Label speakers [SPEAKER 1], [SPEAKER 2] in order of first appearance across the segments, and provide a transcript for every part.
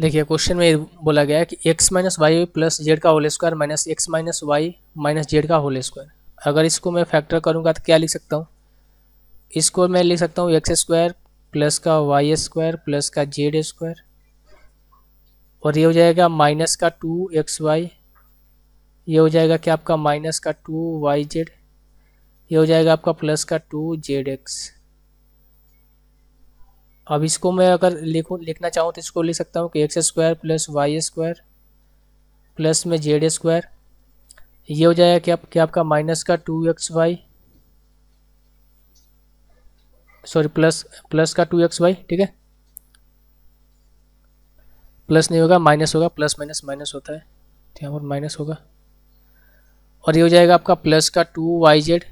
[SPEAKER 1] देखिए क्वेश्चन में बोला गया है कि x minus y plus z का whole square minus x minus y minus z का होल स्क्वायर अगर इसको मैं फैक्टर करूँगा तो क्या लिख सकता हूँ इसको मैं लिख सकता हूँ एक्स स्क्वायर प्लस का वाई स्क्वायर प्लस का जेड स्क्वायर और ये हो जाएगा माइनस का टू एक्स वाई ये हो जाएगा क्या आपका माइनस का टू वाई जेड ये हो जाएगा आपका प्लस का टू जेड एक्स अब इसको मैं अगर लिखूँ लिखना चाहूँ तो इसको लिख सकता हूँ कि x square plus y square plus में जेड स्क्वायर ये हो जाएगा कि, आप, आपका माइनस का two x y sorry plus plus का टू एक्स वाई ठीक है प्लस नहीं होगा माइनस होगा प्लस माइनस माइनस होता है तो यहाँ पर माइनस होगा और ये हो जाएगा आपका प्लस का टू वाई जेड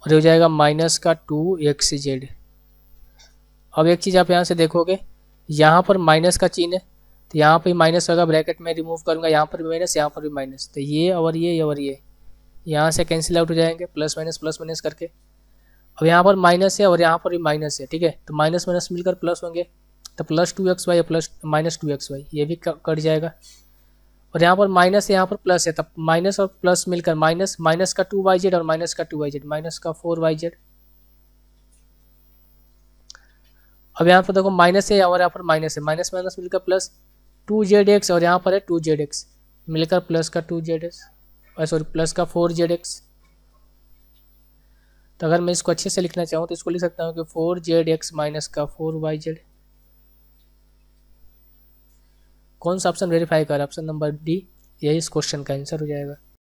[SPEAKER 1] और ये हो जाएगा माइनस का टू एक्स जेड अब एक चीज़ आप यहाँ से देखोगे यहाँ पर माइनस का चिन्ह है तो यहाँ पर माइनस होगा ब्रैकेट में रिमूव करूँगा यहाँ पर भी माइनस यहाँ पर भी माइनस तो ये और ये और ये यहाँ से कैंसिल आउट हो जाएंगे प्लस माइनस प्लस माइनस करके अब यहाँ पर माइनस है और यहाँ पर भी माइनस है ठीक है तो माइनस माइनस मिलकर प्लस होंगे तो plus two x y plus minus two x y ये भी कट जाएगा और यहाँ पर माइनस है यहाँ पर प्लस है तब माइनस और प्लस मिलकर माइनस माइनस का टू वाई जेड और माइनस का टू वाई जेड माइनस का फोर वाई जेड अब यहाँ पर देखो माइनस है और यहाँ पर माइनस है माइनस माइनस मिलकर प्लस टू जेड एक्स और यहाँ पर है टू जेड एक्स मिलकर प्लस का टू जेड एक्स और सॉरी प्लस का फोर जेड एक्स तो अगर मैं इसको अच्छे से लिखना चाहूँ तो इसको लिख सकता हूँ कि फोर जेड एक्स माइनस का फोर वाई जेड कौन सा ऑप्शन वेरीफाई कर ऑप्शन नंबर डी यही इस क्वेश्चन का आंसर हो जाएगा